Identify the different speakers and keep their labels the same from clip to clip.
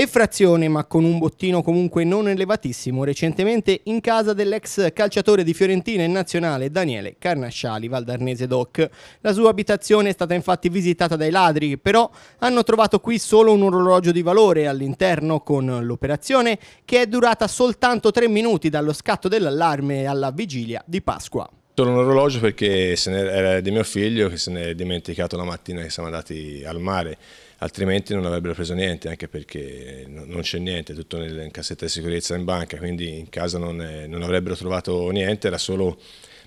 Speaker 1: Effrazione, ma con un bottino comunque non elevatissimo, recentemente in casa dell'ex calciatore di Fiorentina e nazionale Daniele Carnasciali, valdarnese doc. La sua abitazione è stata infatti visitata dai ladri, però hanno trovato qui solo un orologio di valore all'interno con l'operazione che è durata soltanto tre minuti dallo scatto dell'allarme alla vigilia di Pasqua.
Speaker 2: Solo un orologio perché era di mio figlio che se ne è dimenticato la mattina che siamo andati al mare, altrimenti non avrebbero preso niente, anche perché non c'è niente, tutto nel cassetta di sicurezza in banca, quindi in casa non, è, non avrebbero trovato niente, era solo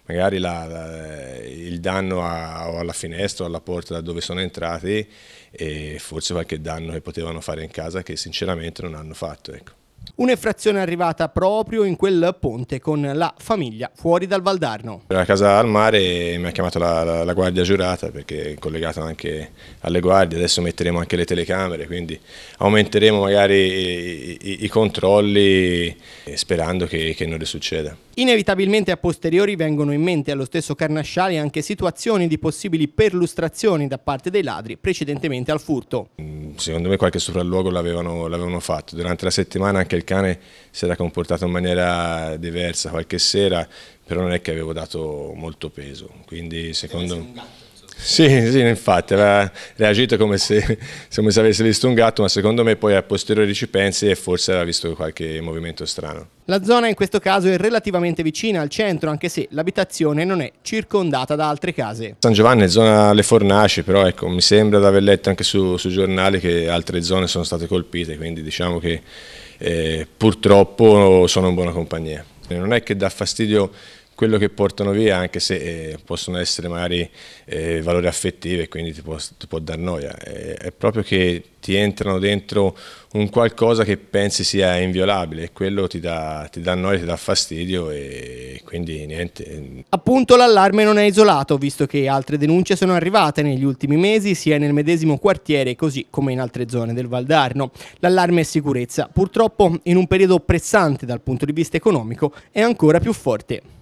Speaker 2: magari la, la, il danno a, alla finestra o alla porta da dove sono entrati e forse qualche danno che potevano fare in casa che sinceramente non hanno fatto. Ecco.
Speaker 1: Un'effrazione arrivata proprio in quel ponte con la famiglia fuori dal Valdarno.
Speaker 2: La casa al mare mi ha chiamato la, la, la, guardia giurata perché è collegata anche alle guardie, adesso metteremo anche le telecamere, quindi aumenteremo magari i, i, i controlli eh, sperando che, che non succeda.
Speaker 1: Inevitabilmente a posteriori vengono in mente allo stesso Carnasciale anche situazioni di possibili perlustrazioni da parte dei ladri precedentemente al furto.
Speaker 2: Mm, secondo me qualche sopralluogo l'avevano fatto, durante la settimana anche anche il cane si era comportato in maniera diversa qualche sera, però non è che avevo dato molto peso. Quindi secondo me... Sì, sì, infatti, aveva reagito come se, come se avesse visto un gatto, ma secondo me poi a posteriori ci pensi e forse aveva visto qualche movimento strano.
Speaker 1: La zona in questo caso è relativamente vicina al centro, anche se l'abitazione non è circondata da altre case.
Speaker 2: San Giovanni è zona Le Fornaci, però ecco, mi sembra di aver letto anche su, su giornali che altre zone sono state colpite, quindi diciamo che eh, purtroppo sono in buona compagnia. Non è che dà fastidio quello che portano via, anche se eh, possono essere magari eh, valori affettivi e quindi ti può, ti può dar noia, eh, è proprio che ti entrano dentro un qualcosa che pensi sia inviolabile e quello ti dà, ti dà noia, ti dà fastidio e quindi niente. Eh.
Speaker 1: Appunto l'allarme non è isolato, visto che altre denunce sono arrivate negli ultimi mesi sia nel medesimo quartiere così come in altre zone del Valdarno. L'allarme è sicurezza, purtroppo in un periodo pressante dal punto di vista economico, è ancora più forte.